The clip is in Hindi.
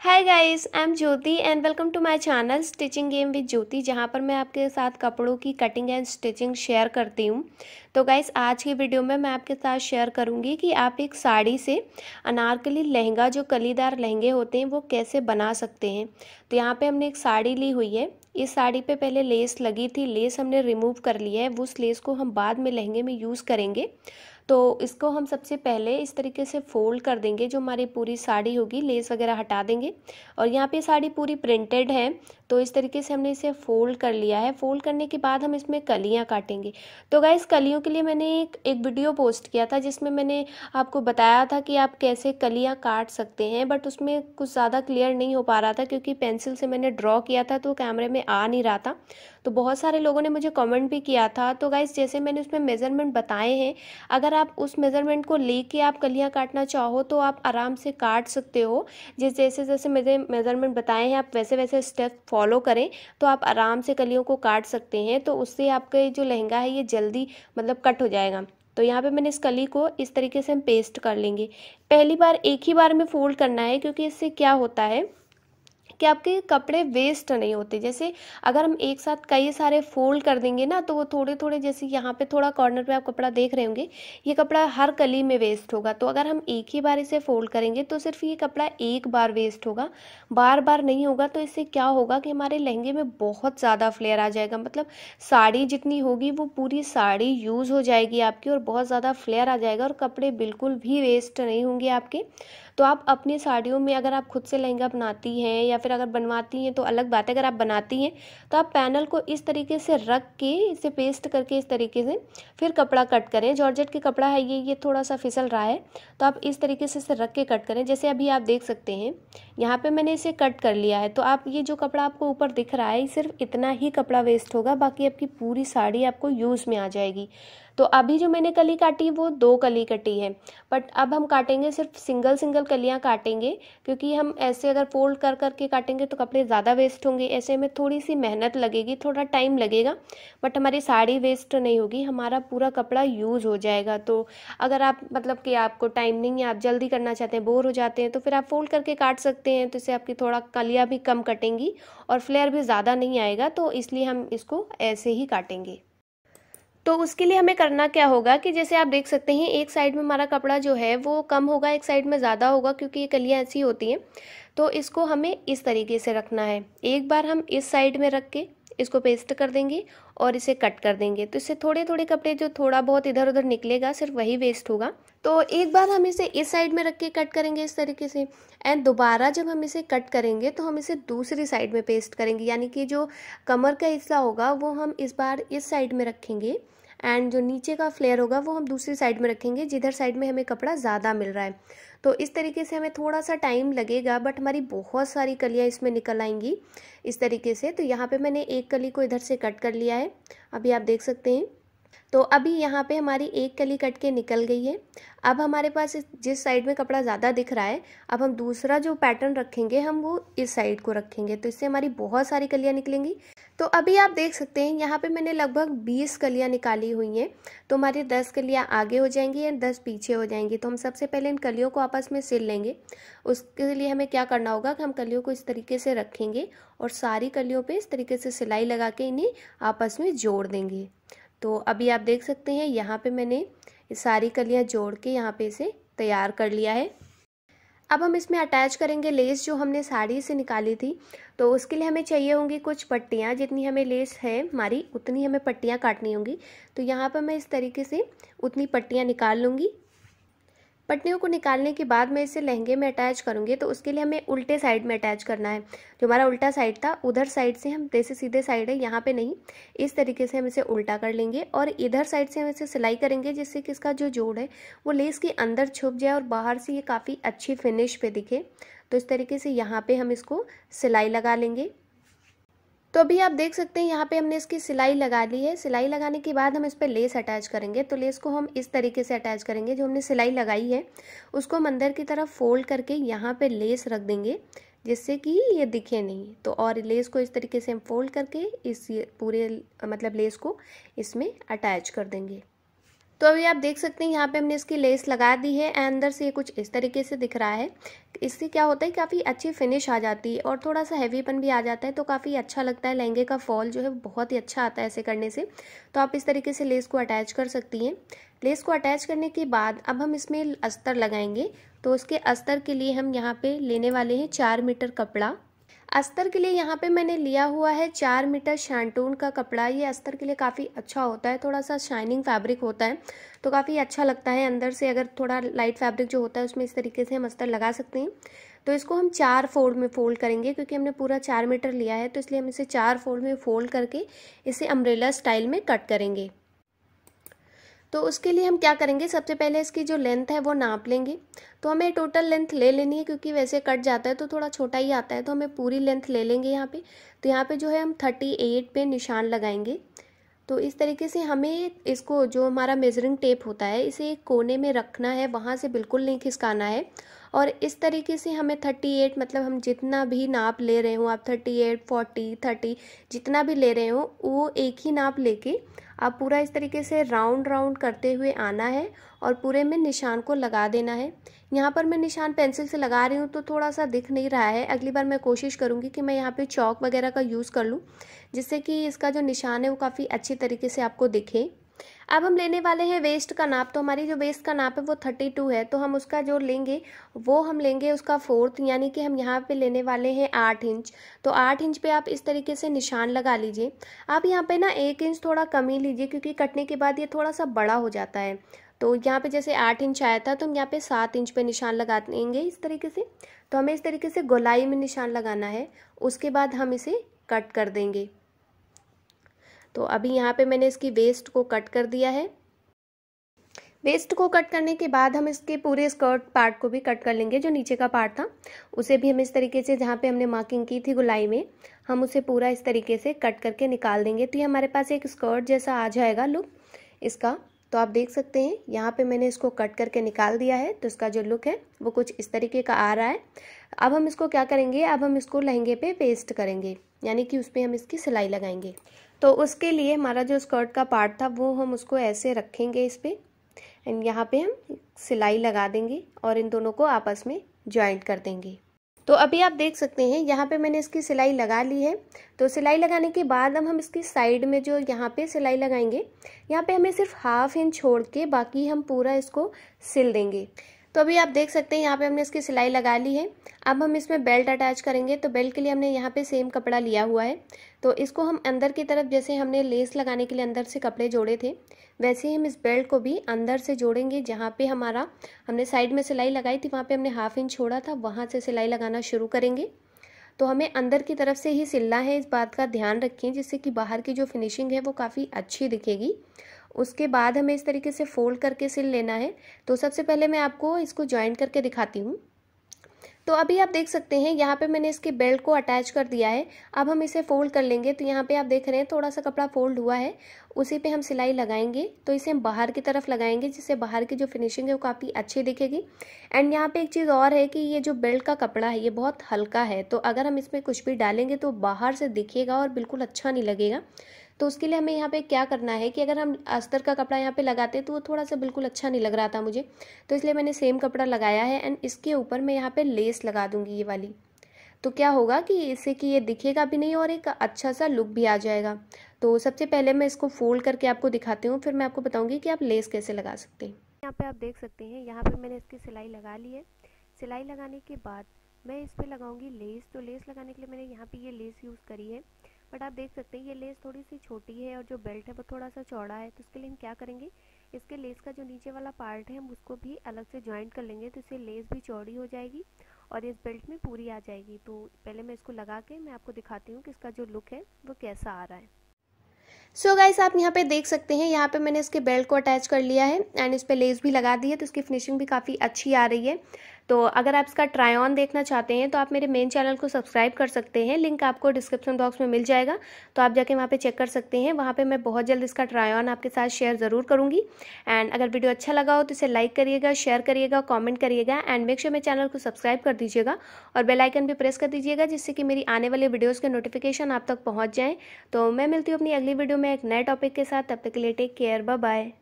hi guys I am Jyoti and welcome to my channel stitching game with Jyoti जहाँ पर मैं आपके साथ कपड़ों की कटिंग एंड स्टिचिंग शेयर करती हूँ तो गाइस आज की वीडियो में मैं आपके साथ शेयर करूँगी कि आप एक साड़ी से अनारकली लहंगा जो कलीदार लहंगे होते हैं वो कैसे बना सकते हैं तो यहाँ पे हमने एक साड़ी ली हुई है इस साड़ी पे पहले लेस लगी थी लेस हमने रिमूव कर लिया है उस लेस को हम बाद में लहंगे में यूज़ करेंगे तो इसको हम सबसे पहले इस तरीके से फोल्ड कर देंगे जो हमारी पूरी साड़ी होगी लेस वगैरह हटा देंगे और यहाँ पे साड़ी पूरी प्रिंटेड है तो इस तरीके से हमने इसे फोल्ड कर लिया है फोल्ड करने के बाद हम इसमें कलियाँ काटेंगे तो इस कलियों के लिए मैंने एक एक वीडियो पोस्ट किया था जिसमें मैंने आपको बताया था कि आप कैसे कलियाँ काट सकते हैं बट उसमें कुछ ज़्यादा क्लियर नहीं हो पा रहा था क्योंकि पेंसिल से मैंने ड्रॉ किया था तो कैमरे में आ नहीं रहा था तो बहुत सारे लोगों ने मुझे कमेंट भी किया था तो गाइज जैसे मैंने उसमें मेज़रमेंट बताए हैं अगर आप उस मेज़रमेंट को ले कर आप कलियाँ काटना चाहो तो आप आराम से काट सकते हो जिस जैसे जैसे मेरे मेज़रमेंट बताए हैं आप वैसे वैसे स्टेप फॉलो करें तो आप आराम से कलियों को काट सकते हैं तो उससे आपके जो लहंगा है ये जल्दी मतलब कट हो जाएगा तो यहाँ पे मैंने इस कली को इस तरीके से हम पेस्ट कर लेंगे पहली बार एक ही बार में फोल्ड करना है क्योंकि इससे क्या होता है कि आपके कपड़े वेस्ट नहीं होते जैसे अगर हम एक साथ कई सारे फोल्ड कर देंगे ना तो वो थोड़े थोड़े जैसे यहाँ पे थोड़ा कॉर्नर पे आप कपड़ा देख रहे होंगे ये कपड़ा हर कली में वेस्ट होगा तो अगर हम एक ही बार इसे फोल्ड करेंगे तो सिर्फ ये कपड़ा एक बार वेस्ट होगा बार बार नहीं होगा तो इससे क्या होगा कि हमारे लहंगे में बहुत ज़्यादा फ्लेयर आ जाएगा मतलब साड़ी जितनी होगी वो पूरी साड़ी यूज़ हो जाएगी आपकी और बहुत ज़्यादा फ्लेयर आ जाएगा और कपड़े बिल्कुल भी वेस्ट नहीं होंगे आपके तो आप अपनी साड़ियों में अगर आप खुद से लहंगा बनाती हैं या फिर अगर बनवाती हैं तो अलग बात है अगर आप बनाती हैं तो आप पैनल को इस तरीके से रख के इसे पेस्ट करके इस तरीके से फिर कपड़ा कट करें जॉर्जेट के कपड़ा है ये ये थोड़ा सा फिसल रहा है तो आप इस तरीके से इसे रख के कट करें जैसे अभी आप देख सकते हैं यहाँ पर मैंने इसे कट कर लिया है तो आप ये जो कपड़ा आपको ऊपर दिख रहा है सिर्फ इतना ही कपड़ा वेस्ट होगा बाकी आपकी पूरी साड़ी आपको यूज़ में आ जाएगी तो अभी जो मैंने कली काटी वो दो कली कटी है बट अब हम काटेंगे सिर्फ सिंगल सिंगल कलियाँ काटेंगे क्योंकि हम ऐसे अगर फोल्ड कर करके काटेंगे तो कपड़े ज़्यादा वेस्ट होंगे ऐसे में थोड़ी सी मेहनत लगेगी थोड़ा टाइम लगेगा बट हमारी साड़ी वेस्ट नहीं होगी हमारा पूरा कपड़ा यूज़ हो जाएगा तो अगर आप मतलब कि आपको टाइम नहीं है आप जल्दी करना चाहते हैं बोर हो जाते हैं तो फिर आप फोल्ड करके काट सकते हैं तो इससे आपकी थोड़ा कलियाँ भी कम कटेंगी और फ्लेयर भी ज़्यादा नहीं आएगा तो इसलिए हम इसको ऐसे ही काटेंगे तो उसके लिए हमें करना क्या होगा कि जैसे आप देख सकते हैं एक साइड में हमारा कपड़ा जो है वो कम होगा एक साइड में ज़्यादा होगा क्योंकि ये कलियाँ ऐसी होती हैं तो इसको हमें इस तरीके से रखना है एक बार हम इस साइड में रख के इसको पेस्ट कर देंगे और इसे कट कर देंगे तो इससे थोड़े थोड़े कपड़े जो थोड़ा बहुत इधर उधर निकलेगा सिर्फ वही वेस्ट होगा तो एक बार हम इसे इस साइड में रख के कट करेंगे इस तरीके से एंड दोबारा जब हम इसे कट करेंगे तो हम इसे दूसरी साइड में पेस्ट करेंगे यानी कि जो कमर का हिस्सा होगा वो हम इस बार इस साइड में रखेंगे एंड जो नीचे का फ्लेयर होगा वो हम दूसरी साइड में रखेंगे जिधर साइड में हमें कपड़ा ज़्यादा मिल रहा है तो इस तरीके से हमें थोड़ा सा टाइम लगेगा बट हमारी बहुत सारी कलियाँ इसमें निकल आएंगी इस तरीके से तो यहाँ पर मैंने एक कली को इधर से कट कर लिया है अभी आप देख सकते हैं तो अभी यहाँ पे हमारी एक कली कट के निकल गई है अब हमारे पास जिस साइड में कपड़ा ज़्यादा दिख रहा है अब हम दूसरा जो पैटर्न रखेंगे हम वो इस साइड को रखेंगे तो इससे हमारी बहुत सारी कलियाँ निकलेंगी तो अभी आप देख सकते हैं यहाँ पे मैंने लगभग 20 कलियाँ निकाली हुई हैं तो हमारी 10 कलियाँ आगे हो जाएंगी या दस पीछे हो जाएंगी तो हम सबसे पहले इन कलियों को आपस में सिल लेंगे उसके लिए हमें क्या करना होगा कि हम कलियों को इस तरीके से रखेंगे और सारी कलियों पर इस तरीके से सिलाई लगा के इन्हें आपस में जोड़ देंगे तो अभी आप देख सकते हैं यहाँ पे मैंने सारी कलियाँ जोड़ के यहाँ पे इसे तैयार कर लिया है अब हम इसमें अटैच करेंगे लेस जो हमने साड़ी से निकाली थी तो उसके लिए हमें चाहिए होंगी कुछ पट्टियाँ जितनी हमें लेस है हमारी उतनी हमें पट्टियाँ काटनी होंगी तो यहाँ पर मैं इस तरीके से उतनी पट्टियाँ निकाल लूँगी पटनियों को निकालने के बाद मैं इसे लहंगे में अटैच करूँगी तो उसके लिए हमें उल्टे साइड में अटैच करना है जो हमारा उल्टा साइड था उधर साइड से हम जैसे सीधे साइड है यहाँ पे नहीं इस तरीके से हम इसे उल्टा कर लेंगे और इधर साइड से हम इसे सिलाई करेंगे जिससे कि इसका जो जोड़ है वो लेस के अंदर छुप जाए और बाहर से ये काफ़ी अच्छी फिनिश पर दिखे तो इस तरीके से यहाँ पर हम इसको सिलाई लगा लेंगे तो अभी आप देख सकते हैं यहाँ पे हमने इसकी सिलाई लगा ली है सिलाई लगाने के बाद हम इस पर लेस अटैच करेंगे तो लेस को हम इस तरीके से अटैच करेंगे जो हमने सिलाई लगाई है उसको हम अंदर की तरफ फोल्ड करके यहाँ पे लेस रख देंगे जिससे कि ये दिखे नहीं तो और लेस को इस तरीके से हम फोल्ड करके इस पूरे मतलब लेस को इसमें अटैच कर देंगे तो अभी आप देख सकते हैं यहाँ पे हमने इसकी लेस लगा दी है अंदर से ये कुछ इस तरीके से दिख रहा है इससे क्या होता है काफ़ी अच्छी फिनिश आ जाती है और थोड़ा सा हैवीपन भी आ जाता है तो काफ़ी अच्छा लगता है लहंगे का फॉल जो है बहुत ही अच्छा आता है ऐसे करने से तो आप इस तरीके से लेस को अटैच कर सकती हैं लेस को अटैच करने के बाद अब हम इसमें अस्तर लगाएंगे तो उसके अस्तर के लिए हम यहाँ पर लेने वाले हैं चार मीटर कपड़ा अस्तर के लिए यहाँ पे मैंने लिया हुआ है चार मीटर शैंटून का कपड़ा ये अस्तर के लिए काफ़ी अच्छा होता है थोड़ा सा शाइनिंग फैब्रिक होता है तो काफ़ी अच्छा लगता है अंदर से अगर थोड़ा लाइट फैब्रिक जो होता है उसमें इस तरीके से हम अस्तर लगा सकते हैं तो इसको हम चार फोल्ड में फोल्ड करेंगे क्योंकि हमने पूरा चार मीटर लिया है तो इसलिए हम इसे चार फोल्ड में फोल्ड करके इसे अम्ब्रेला स्टाइल में कट करेंगे तो उसके लिए हम क्या करेंगे सबसे पहले इसकी जो लेंथ है वो नाप लेंगे तो हमें टोटल लेंथ ले लेनी है क्योंकि वैसे कट जाता है तो थोड़ा छोटा ही आता है तो हमें पूरी लेंथ ले लेंगे यहाँ पे तो यहाँ पे जो है हम थर्टी एट पे निशान लगाएंगे तो इस तरीके से हमें इसको जो हमारा मेजरिंग टेप होता है इसे एक कोने में रखना है वहाँ से बिल्कुल नहीं खिसकाना है और इस तरीके से हमें थर्टी एट मतलब हम जितना भी नाप ले रहे हो आप थर्टी एट फोर्टी थर्टी जितना भी ले रहे हो वो एक ही नाप लेके आप पूरा इस तरीके से राउंड राउंड करते हुए आना है और पूरे में निशान को लगा देना है यहाँ पर मैं निशान पेंसिल से लगा रही हूँ तो थोड़ा सा दिख नहीं रहा है अगली बार मैं कोशिश करूँगी कि मैं यहाँ पे चौक वगैरह का यूज़ कर लूँ जिससे कि इसका जो निशान है वो काफ़ी अच्छी तरीके से आपको दिखे अब हम लेने वाले हैं वेस्ट का नाप तो हमारी जो वेस्ट का नाप है वो थर्टी टू है तो हम उसका जो लेंगे वो हम लेंगे उसका फोर्थ यानी कि हम यहाँ पे लेने वाले हैं आठ इंच तो आठ इंच पे आप इस तरीके से निशान लगा लीजिए आप यहाँ पे ना एक इंच थोड़ा कम ही लीजिए क्योंकि कटने के बाद ये थोड़ा सा बड़ा हो जाता है तो यहाँ पे जैसे आठ इंच आया था तो हम यहाँ पे सात इंच पे निशान लगा देंगे इस तरीके से तो हमें इस तरीके से गोलाई में निशान लगाना है उसके बाद हम इसे कट कर देंगे तो अभी यहाँ पे मैंने इसकी वेस्ट को कट कर दिया है वेस्ट को कट करने के बाद हम इसके पूरे स्कर्ट पार्ट को भी कट कर लेंगे जो नीचे का पार्ट था उसे भी हम इस तरीके से जहाँ पे हमने मार्किंग की थी गुलाई में हम उसे पूरा इस तरीके से कट करके निकाल देंगे तो ये हमारे पास एक स्कर्ट जैसा आ जाएगा लुक इसका तो आप देख सकते हैं यहाँ पे मैंने इसको कट करके निकाल दिया है तो इसका जो लुक है वो कुछ इस तरीके का आ रहा है अब हम इसको क्या करेंगे अब हम इसको लहंगे पे पेस्ट करेंगे यानी कि उस पर हम इसकी सिलाई लगाएंगे तो उसके लिए हमारा जो स्कर्ट का पार्ट था वो हम उसको ऐसे रखेंगे इस पर एंड यहाँ पे हम सिलाई लगा देंगे और इन दोनों को आपस में ज्वाइंट कर देंगे तो अभी आप देख सकते हैं यहाँ पे मैंने इसकी सिलाई लगा ली है तो सिलाई लगाने के बाद अब हम इसकी साइड में जो यहाँ पे सिलाई लगाएंगे यहाँ पे हमें सिर्फ हाफ इंच छोड़ के बाकी हम पूरा इसको सिल देंगे तो अभी आप देख सकते हैं यहाँ पे हमने इसकी सिलाई लगा ली है अब हम इसमें बेल्ट अटैच करेंगे तो बेल्ट के लिए हमने यहाँ पे सेम कपड़ा लिया हुआ है तो इसको हम अंदर की तरफ जैसे हमने लेस लगाने के लिए अंदर से कपड़े जोड़े थे वैसे ही हम इस बेल्ट को भी अंदर से जोड़ेंगे जहाँ पे हमारा हमने साइड में सिलाई लगाई थी वहाँ पे हमने हाफ इंच छोड़ा था वहाँ से सिलाई लगाना शुरू करेंगे तो हमें अंदर की तरफ से ही सिलना है इस बात का ध्यान रखें जिससे कि बाहर की जो फिनिशिंग है वो काफ़ी अच्छी दिखेगी उसके बाद हमें इस तरीके से फोल्ड करके सिल लेना है तो सबसे पहले मैं आपको इसको ज्वाइन करके दिखाती हूँ तो अभी आप देख सकते हैं यहाँ पे मैंने इसके बेल्ट को अटैच कर दिया है अब हम इसे फोल्ड कर लेंगे तो यहाँ पे आप देख रहे हैं थोड़ा सा कपड़ा फोल्ड हुआ है उसी पे हम सिलाई लगाएंगे तो इसे हम बाहर की तरफ लगाएंगे जिससे बाहर की जो फिनिशिंग है वो काफ़ी अच्छी दिखेगी एंड यहाँ पे एक चीज़ और है कि ये जो बेल्ट का कपड़ा है ये बहुत हल्का है तो अगर हम इसमें कुछ भी डालेंगे तो बाहर से दिखेगा और बिल्कुल अच्छा नहीं लगेगा तो उसके लिए हमें यहाँ पे क्या करना है कि अगर हम अस्तर का कपड़ा यहाँ पे लगाते तो वो थोड़ा सा बिल्कुल अच्छा नहीं लग रहा था मुझे तो इसलिए मैंने सेम कपड़ा लगाया है एंड इसके ऊपर मैं यहाँ पे लेस लगा दूँगी ये वाली तो क्या होगा कि इससे कि ये दिखेगा भी नहीं और एक अच्छा सा लुक भी आ जाएगा तो सबसे पहले मैं इसको फोल्ड करके आपको दिखाती हूँ फिर मैं आपको बताऊँगी कि आप लेस कैसे लगा सकते हैं यहाँ पे आप देख सकते हैं यहाँ पे मैंने इसकी सिलाई लगा ली है सिलाई लगाने के बाद मैं इस पर लगाऊंगी लेस तो लेस लगाने के लिए मैंने यहाँ पे ये लेस यूज़ करी है बट आप देख सकते हैं ये लेस थोड़ी सी छोटी है और जो बेल्ट है वो थोड़ा सा चौड़ा है तो उसके लिए हम क्या करेंगे इसके लेस का जो नीचे वाला पार्ट है हम उसको भी अलग से ज्वाइंट कर लेंगे तो इससे लेस भी चौड़ी हो जाएगी और इस बेल्ट में पूरी आ जाएगी तो पहले मैं इसको लगा के मैं आपको दिखाती हूँ कि इसका जो लुक है वो कैसा आ रहा है सो so गाइस आप यहाँ पे देख सकते हैं यहाँ पे मैंने इसके बेल्ट को अटैच कर लिया है एंड इस पर लेस भी लगा दी है तो इसकी फिनिशिंग भी काफ़ी अच्छी आ रही है तो अगर आप इसका ट्राई ऑन देखना चाहते हैं तो आप मेरे मेन चैनल को सब्सक्राइब कर सकते हैं लिंक आपको डिस्क्रिप्शन बॉक्स में मिल जाएगा तो आप जाके वहाँ पर चेक कर सकते हैं वहाँ पर मैं बहुत जल्द इसका ट्राई ऑन आपके साथ शेयर ज़रूर करूँगी एंड अगर वीडियो अच्छा लगा हो तो इसे लाइक करिएगा शेयर करिएगा कॉमेंट करिएगा एंड मेक श्योर मेरे चैनल को सब्सक्राइब कर दीजिएगा और बेलाइकन भी प्रेस कर दीजिएगा जिससे कि मेरी आने वाले वीडियोज़ के नोटिफिकेशन आप तक पहुँच जाएँ तो मैं मिलती हूँ अपनी अगली वीडियो में एक नए टॉपिक के साथ तब तक के लिए टेक केयर बाय